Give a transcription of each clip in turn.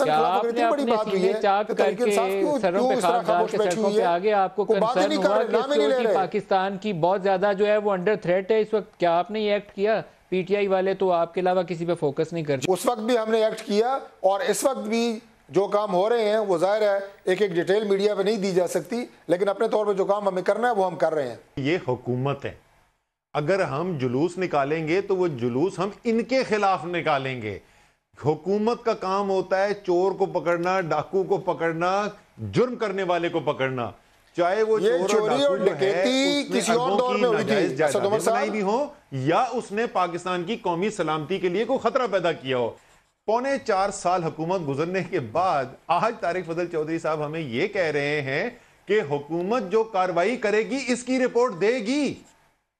पाकिस्तान की बहुत ज्यादा जो है वो अंडर थ्रेट है इस वक्त क्या आपने ये एक्ट किया पीटीआई वाले तो आपके अलावा किसी पे फोकस नहीं कर उस वक्त भी हमने एक्ट किया और इस वक्त भी जो काम हो रहे हैं वो जाहिर है एक एक डिटेल मीडिया पे नहीं दी जा सकती लेकिन अपने तौर पे जो काम हमें करना है वो हम कर रहे हैं ये हुकूमत है अगर हम जुलूस निकालेंगे तो वो जुलूस हम इनके खिलाफ निकालेंगे हुकूमत का काम होता है चोर को पकड़ना डाकू को पकड़ना जुर्म करने वाले को पकड़ना चाहे वो ये चोरी और डकैती किसी और दौर में हुई थी बनाई भी हो या उसने पाकिस्तान की कौमी सलामती के लिए कोई खतरा पैदा किया हो पौने चार साल हुकूमत गुजरने के बाद आज तारिक फजल चौधरी साहब हमें ये कह रहे हैं कि हुकूमत जो कार्रवाई करेगी इसकी रिपोर्ट देगी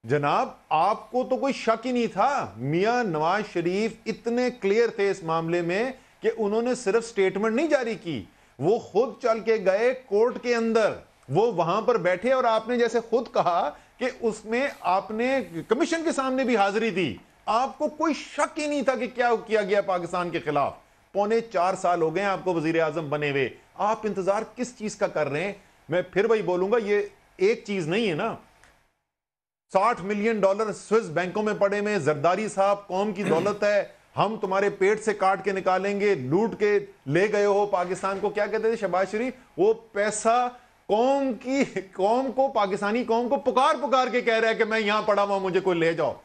जनाब आपको तो कोई शक ही नहीं था मियां नवाज शरीफ इतने क्लियर थे इस मामले में कि उन्होंने सिर्फ स्टेटमेंट नहीं जारी की वो खुद चल के गए कोर्ट के अंदर वो वहां पर बैठे और आपने जैसे खुद कहा कि उसमें आपने कमीशन के सामने भी हाजिरी दी आपको कोई शक ही नहीं था कि क्या किया गया पाकिस्तान के खिलाफ पौने चार साल हो गए आपको वजीर आजम बने हुए आप इंतजार किस चीज का कर रहे हैं मैं फिर वही बोलूंगा ये एक चीज नहीं है ना साठ मिलियन डॉलर स्विस बैंकों में पड़े में जरदारी साहब कौम की दौलत है हम तुम्हारे पेट से काट के निकालेंगे लूट के ले गए हो पाकिस्तान को क्या कहते थे शबाज शरीफ वो पैसा कौम की कौम को पाकिस्तानी कौम को पुकार पुकार के कह रहा है कि मैं यहां पड़ा हुआ मुझे कोई ले जाओ